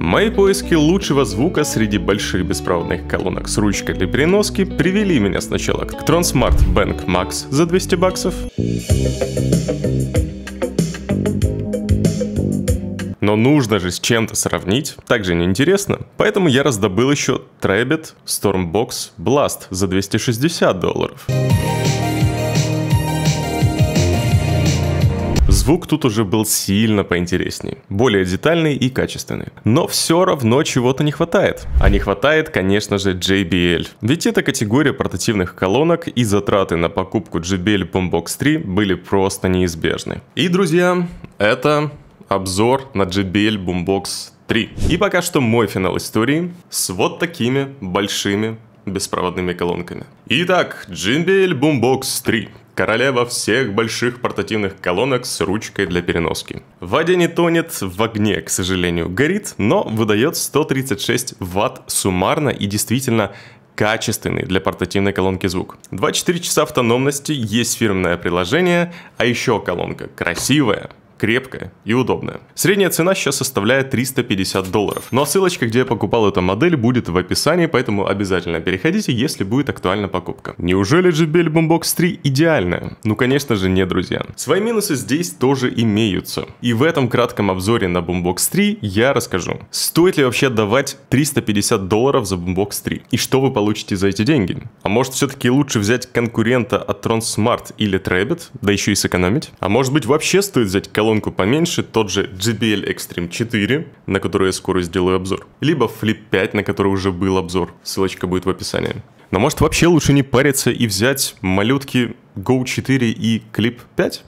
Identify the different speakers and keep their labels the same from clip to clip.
Speaker 1: Мои поиски лучшего звука среди больших беспроводных колонок с ручкой для переноски привели меня сначала к Transmart Bank Max за 200 баксов, но нужно же с чем-то сравнить, также неинтересно. Поэтому я раздобыл еще Trebit Stormbox Blast за 260 долларов. Звук тут уже был сильно поинтереснее, более детальный и качественный. Но все равно чего-то не хватает. А не хватает, конечно же, JBL. Ведь эта категория портативных колонок и затраты на покупку JBL Boombox 3 были просто неизбежны. И, друзья, это обзор на JBL Boombox 3. И пока что мой финал истории с вот такими большими беспроводными колонками. Итак, JBL Boombox 3 королева всех больших портативных колонок с ручкой для переноски. В воде не тонет, в огне, к сожалению, горит, но выдает 136 ватт суммарно и действительно качественный для портативной колонки звук. 24 часа автономности, есть фирменное приложение, а еще колонка красивая, крепкая и удобная. Средняя цена сейчас составляет 350 долларов. Ну а ссылочка, где я покупал эту модель, будет в описании, поэтому обязательно переходите, если будет актуальна покупка. Неужели JBL Boombox 3 идеальная? Ну конечно же не, друзья. Свои минусы здесь тоже имеются. И в этом кратком обзоре на Boombox 3 я расскажу, стоит ли вообще давать 350 долларов за Boombox 3 и что вы получите за эти деньги. А может все-таки лучше взять конкурента от Tron Smart или Trabbit, да еще и сэкономить? А может быть вообще стоит взять колонку поменьше, тот же JBL Extreme 4, на которую я скоро сделаю обзор, либо Flip 5, на который уже был обзор, ссылочка будет в описании. Но может вообще лучше не париться и взять малютки Go 4 и Clip 5?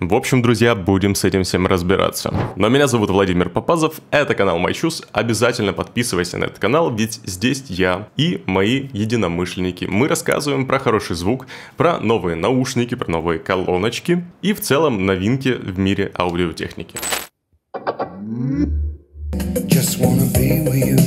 Speaker 1: В общем, друзья, будем с этим всем разбираться. Но меня зовут Владимир Попазов, это канал MyChoose. Обязательно подписывайся на этот канал, ведь здесь я и мои единомышленники. Мы рассказываем про хороший звук, про новые наушники, про новые колоночки и в целом новинки в мире аудиотехники. Just wanna be with you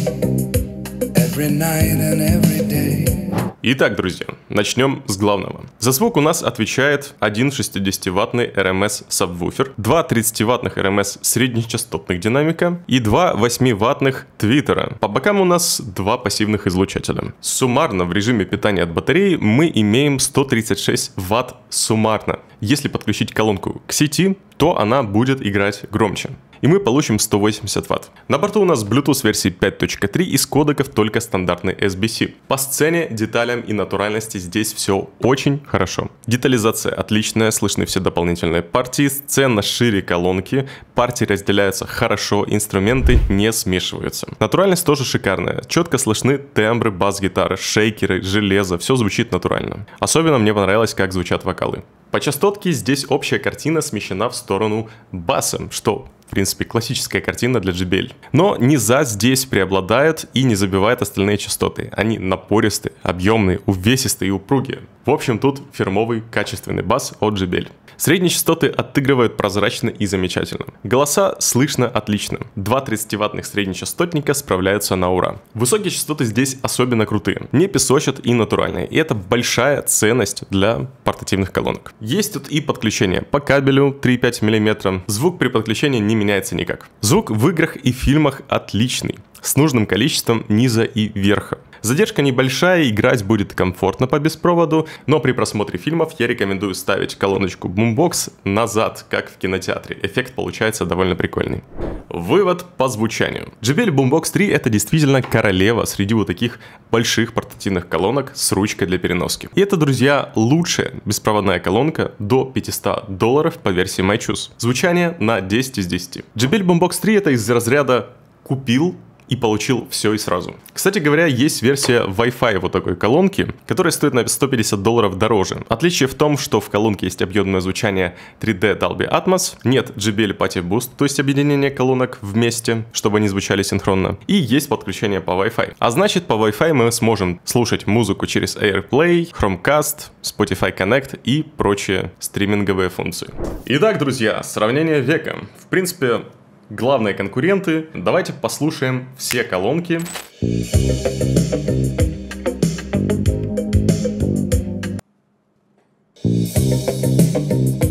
Speaker 1: every night and every day. Итак, друзья, начнем с главного. За звук у нас отвечает один 60-ваттный RMS эм сабвуфер, два 30-ваттных RMS эм среднечастотных динамика и два 8-ваттных твиттера. По бокам у нас два пассивных излучателя. Суммарно в режиме питания от батареи мы имеем 136 ватт суммарно. Если подключить колонку к сети, то она будет играть громче и мы получим 180 Вт. На борту у нас Bluetooth версии 5.3 из кодеков только стандартный SBC. По сцене, деталям и натуральности здесь все очень хорошо. Детализация отличная, слышны все дополнительные партии, сцена шире колонки, партии разделяются хорошо, инструменты не смешиваются. Натуральность тоже шикарная, четко слышны тембры бас-гитары, шейкеры, железо, все звучит натурально. Особенно мне понравилось, как звучат вокалы. По частотке здесь общая картина смещена в сторону баса, что принципе, классическая картина для JBL. Но низа здесь преобладает и не забивает остальные частоты. Они напористые, объемные, увесистые и упругие. В общем, тут фирмовый качественный бас от JBL. Средние частоты отыгрывают прозрачно и замечательно. Голоса слышно отлично. Два 30-ваттных среднечастотника справляются на ура. Высокие частоты здесь особенно крутые. Не песочат и натуральные. И это большая ценность для портативных колонок. Есть тут и подключение по кабелю 3,5 мм. Звук при подключении не меняется никак. Звук в играх и фильмах отличный с нужным количеством низа и верха. Задержка небольшая, играть будет комфортно по беспроводу, но при просмотре фильмов я рекомендую ставить колоночку Boombox назад, как в кинотеатре. Эффект получается довольно прикольный. Вывод по звучанию. JBL Boombox 3 это действительно королева среди вот таких больших портативных колонок с ручкой для переноски. И это, друзья, лучшая беспроводная колонка до 500 долларов по версии MyChoose. Звучание на 10 из 10. JBL Boombox 3 это из разряда купил, и получил все и сразу. Кстати говоря, есть версия Wi-Fi вот такой колонки, которая стоит на 150 долларов дороже. Отличие в том, что в колонке есть объемное звучание 3D Dolby Atmos, нет JBL Party Boost, то есть объединение колонок вместе, чтобы они звучали синхронно, и есть подключение по Wi-Fi. А значит, по Wi-Fi мы сможем слушать музыку через AirPlay, Chromecast, Spotify Connect и прочие стриминговые функции. Итак, друзья, сравнение века. В принципе, главные конкуренты. Давайте послушаем все колонки. Thank you.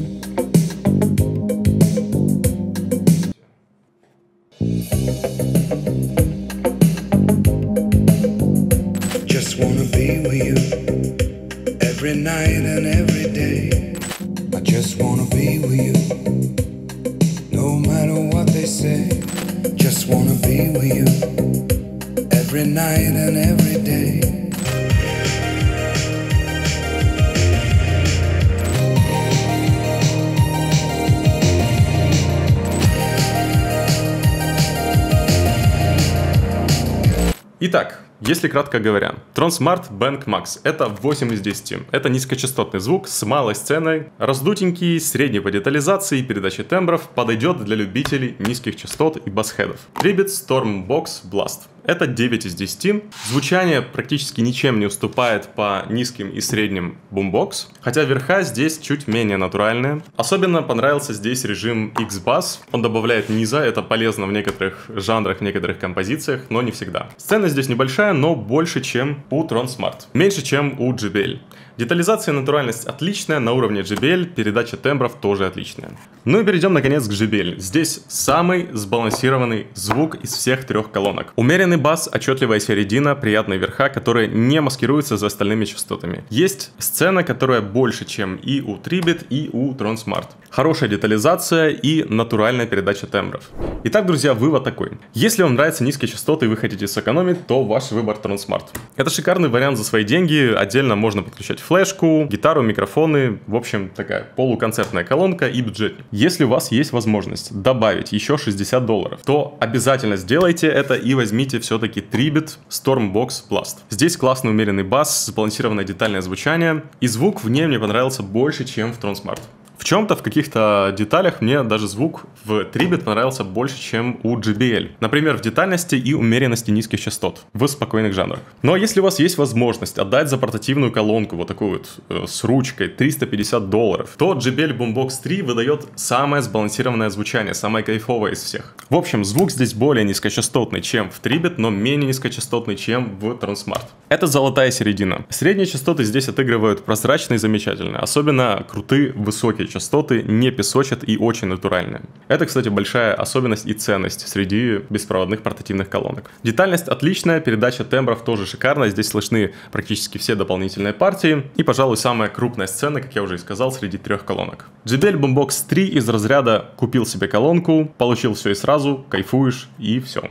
Speaker 1: Итак, если кратко говоря, Transmart Bank Max — это 8 из 10. Это низкочастотный звук с малой сценой, раздутенький, средний по детализации и передаче тембров, подойдет для любителей низких частот и басхедов. Tribit Storm Box Blast. Это 9 из 10. Звучание практически ничем не уступает по низким и средним бумбокс, хотя верха здесь чуть менее натуральные. Особенно понравился здесь режим X-Bass. Он добавляет низа, это полезно в некоторых жанрах, в некоторых композициях, но не всегда. Сцена здесь небольшая, но больше, чем у Tron Smart. Меньше, чем у JBL. Детализация и натуральность отличная, на уровне JBL, передача тембров тоже отличная. Ну и перейдем наконец к JBL. Здесь самый сбалансированный звук из всех трех колонок. Умеренный бас, отчетливая середина, приятные верха, которые не маскируются за остальными частотами. Есть сцена, которая больше, чем и у Tribit, и у Tronsmart. Хорошая детализация и натуральная передача тембров. Итак, друзья, вывод такой. Если вам нравятся низкие частоты и вы хотите сэкономить, то ваш выбор Tronsmart. Это шикарный вариант за свои деньги, отдельно можно подключать флешку, гитару, микрофоны. В общем, такая полуконцертная колонка и бюджет. Если у вас есть возможность добавить еще 60 долларов, то обязательно сделайте это и возьмите все-таки Tribit Stormbox Blast. Здесь классный умеренный бас, сбалансированное детальное звучание, и звук в ней мне понравился больше, чем в Transmart. В чем-то, в каких-то деталях мне даже звук в Tribit понравился больше, чем у JBL. Например, в детальности и умеренности низких частот в спокойных жанрах. Но если у вас есть возможность отдать за портативную колонку вот такую вот э, с ручкой 350 долларов, то JBL Boombox 3 выдает самое сбалансированное звучание, самое кайфовое из всех. В общем, звук здесь более низкочастотный, чем в Tribit, но менее низкочастотный, чем в Transmart. Это золотая середина. Средние частоты здесь отыгрывают прозрачно и замечательно, особенно крутые высокие частоты не песочат и очень натуральные. Это, кстати, большая особенность и ценность среди беспроводных портативных колонок. Детальность отличная, передача тембров тоже шикарная, здесь слышны практически все дополнительные партии и, пожалуй, самая крупная сцена, как я уже и сказал, среди трех колонок. JBL Boombox 3 из разряда «купил себе колонку», «получил все и сразу», «кайфуешь» и все.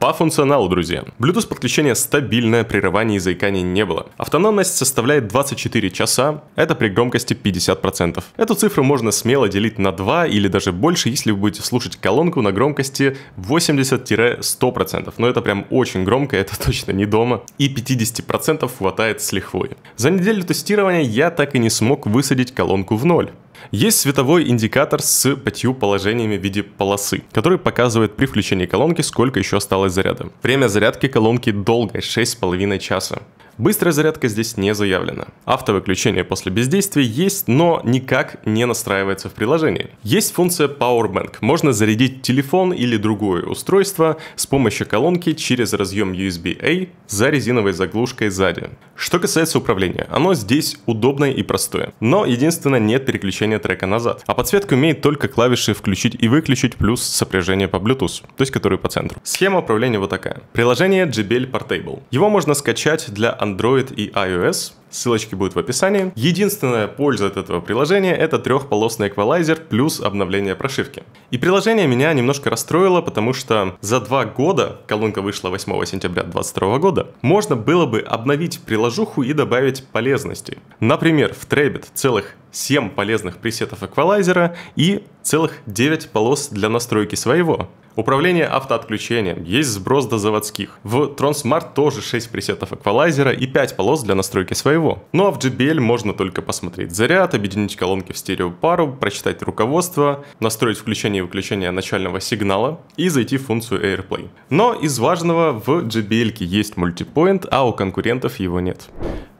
Speaker 1: По функционалу, друзья. Bluetooth подключение стабильное, прерываний и заиканий не было. Автономность составляет 24 часа, это при громкости 50%. Эту цифру можно смело делить на 2 или даже больше, если вы будете слушать колонку на громкости 80-100%. Но это прям очень громко, это точно не дома. И 50% хватает с лихвой. За неделю тестирования я так и не смог высадить колонку в ноль. Есть световой индикатор с пятью положениями в виде полосы, который показывает при включении колонки, сколько еще осталось заряда. Время зарядки колонки долгое, 6,5 часа. Быстрая зарядка здесь не заявлена. Автовыключение после бездействия есть, но никак не настраивается в приложении. Есть функция Power Bank. Можно зарядить телефон или другое устройство с помощью колонки через разъем USB-A за резиновой заглушкой сзади. Что касается управления, оно здесь удобное и простое. Но единственное, нет переключения сопряжение трека назад. А подсветка умеет только клавиши включить и выключить, плюс сопряжение по Bluetooth, то есть который по центру. Схема управления вот такая. Приложение JBL Portable. Его можно скачать для Android и iOS, Ссылочки будут в описании. Единственная польза от этого приложения это трехполосный эквалайзер плюс обновление прошивки. И приложение меня немножко расстроило, потому что за два года, колонка вышла 8 сентября 2022 года, можно было бы обновить приложуху и добавить полезности. Например, в Trebit целых 7 полезных пресетов эквалайзера и целых 9 полос для настройки своего. Управление автоотключением, есть сброс до заводских. В Tronsmart тоже 6 пресетов эквалайзера и 5 полос для настройки своего. Ну а в JBL можно только посмотреть заряд, объединить колонки в стереопару, прочитать руководство, настроить включение и выключение начального сигнала и зайти в функцию AirPlay. Но из важного в JBL есть мультипоинт, а у конкурентов его нет.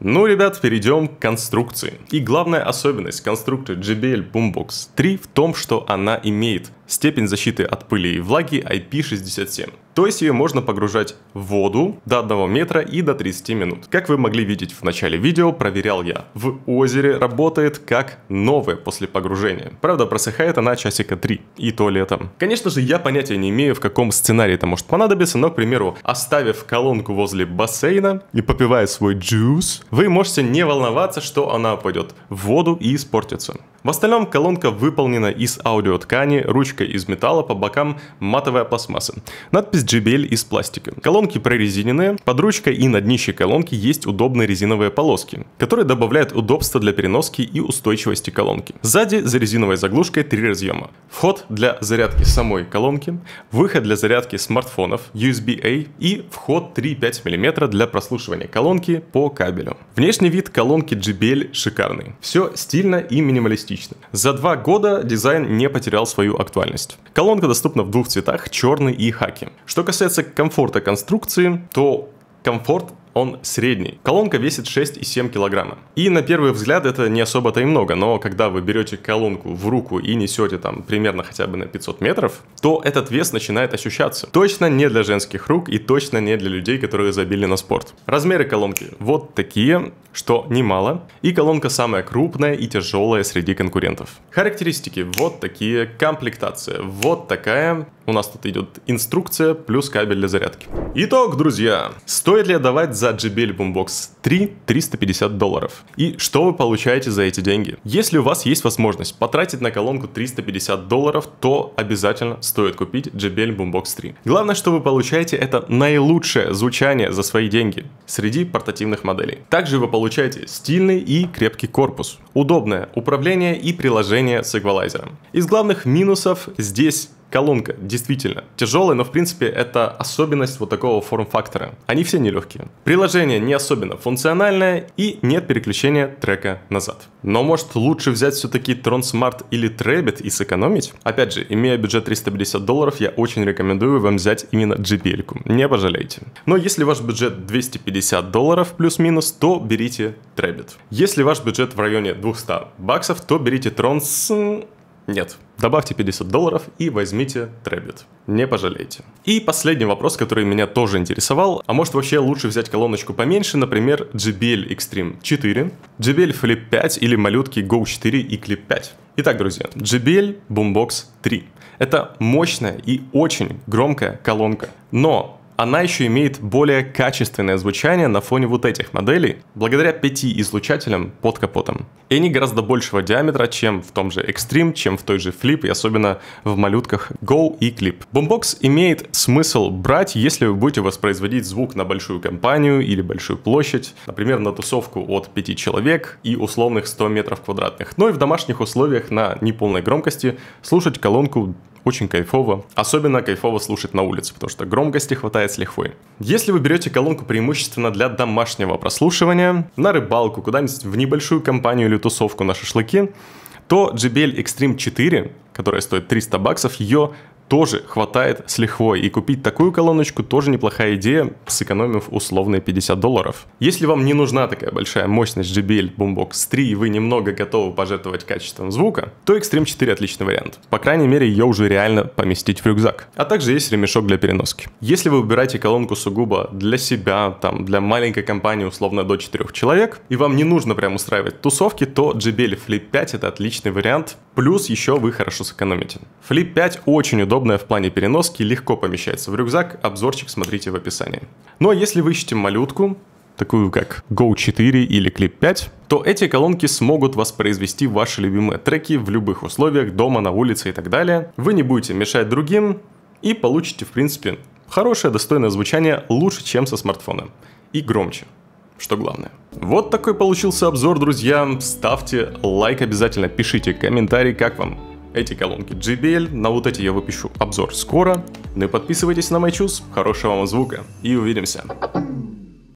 Speaker 1: Ну, ребят, перейдем к конструкции. И главная особенность конструкции JBL Boombox 3 в том, что она имеет Степень защиты от пыли и влаги IP67. То есть ее можно погружать в воду до 1 метра и до 30 минут. Как вы могли видеть в начале видео, проверял я. В озере работает как новая после погружения. Правда, просыхает она часика 3, и то летом. Конечно же, я понятия не имею, в каком сценарии это может понадобиться, но, к примеру, оставив колонку возле бассейна и попивая свой джуз, вы можете не волноваться, что она пойдет в воду и испортится. В остальном колонка выполнена из аудиоткани, ручка крышка из металла, по бокам матовая пластмасса. Надпись JBL из пластика. Колонки прорезиненные, под ручкой и на днище колонки есть удобные резиновые полоски, которые добавляют удобства для переноски и устойчивости колонки. Сзади за резиновой заглушкой три разъема. Вход для зарядки самой колонки, выход для зарядки смартфонов, USB-A и вход 3,5 мм для прослушивания колонки по кабелю. Внешний вид колонки JBL шикарный. Все стильно и минималистично. За два года дизайн не потерял свою актуальность функциональность. Колонка доступна в двух цветах, черный и хаки. Что касается комфорта конструкции, то комфорт он средний. Колонка весит 6,7 килограмма. И на первый взгляд это не особо-то и много, но когда вы берете колонку в руку и несете там примерно хотя бы на 500 метров, то этот вес начинает ощущаться. Точно не для женских рук и точно не для людей, которые забили на спорт. Размеры колонки вот такие, что немало. И колонка самая крупная и тяжелая среди конкурентов. Характеристики вот такие, комплектация вот такая. У нас тут идет инструкция плюс кабель для зарядки. Итог, друзья. Стоит ли отдавать за JBL Boombox 3 350 долларов. И что вы получаете за эти деньги? Если у вас есть возможность потратить на колонку 350 долларов, то обязательно стоит купить JBL Boombox 3. Главное, что вы получаете, это наилучшее звучание за свои деньги среди портативных моделей. Также вы получаете стильный и крепкий корпус, удобное управление и приложение с эквалайзером. Из главных минусов здесь Колонка, действительно, тяжелая, но в принципе это особенность вот такого форм-фактора. Они все нелегкие. Приложение не особенно функциональное и нет переключения трека назад. Но может лучше взять все-таки Tron Smart или Trebit и сэкономить? Опять же, имея бюджет 350 долларов, я очень рекомендую вам взять именно GPL. -ку. Не пожалеете. Но если ваш бюджет 250 долларов плюс-минус, то берите Trebit. Если ваш бюджет в районе 200 баксов, то берите Tron с... Нет, Добавьте 50 долларов и возьмите Требит. Не пожалейте. И последний вопрос, который меня тоже интересовал. А может вообще лучше взять колоночку поменьше, например, JBL Extreme 4, JBL Flip 5 или малютки Go 4 и Clip 5? Итак, друзья, JBL Boombox 3. Это мощная и очень громкая колонка. Но она еще имеет более качественное звучание на фоне вот этих моделей, благодаря пяти излучателям под капотом. И они гораздо большего диаметра, чем в том же Extreme, чем в той же Flip, и особенно в малютках Go и Clip. Boombox имеет смысл брать, если вы будете воспроизводить звук на большую компанию или большую площадь, например, на тусовку от 5 человек и условных 100 метров квадратных. Но ну и в домашних условиях на неполной громкости слушать колонку очень кайфово. Особенно кайфово слушать на улице, потому что громкости хватает с лихвой. Если вы берете колонку преимущественно для домашнего прослушивания, на рыбалку, куда-нибудь в небольшую компанию или тусовку на шашлыки, то JBL Extreme 4, которая стоит 300 баксов, ее тоже хватает с лихвой. И купить такую колоночку тоже неплохая идея, сэкономив условные 50 долларов. Если вам не нужна такая большая мощность JBL Boombox 3 и вы немного готовы пожертвовать качеством звука, то Extreme 4 отличный вариант. По крайней мере, ее уже реально поместить в рюкзак. А также есть ремешок для переноски. Если вы выбираете колонку сугубо для себя, там, для маленькой компании, условно, до 4 человек, и вам не нужно прям устраивать тусовки, то JBL Flip 5 это отличный вариант, плюс еще вы хорошо сэкономите. Flip 5 очень удобно подобное в плане переноски легко помещается в рюкзак, обзорчик смотрите в описании. Ну а если вы ищете малютку, такую как Go 4 или Clip 5, то эти колонки смогут воспроизвести ваши любимые треки в любых условиях, дома, на улице и так далее. Вы не будете мешать другим и получите, в принципе, хорошее достойное звучание лучше, чем со смартфона. И громче что главное. Вот такой получился обзор, друзья. Ставьте лайк обязательно, пишите комментарий, как вам эти колонки JBL, на вот эти я выпущу обзор скоро. Ну и подписывайтесь на MyChoose, хорошего вам звука и увидимся.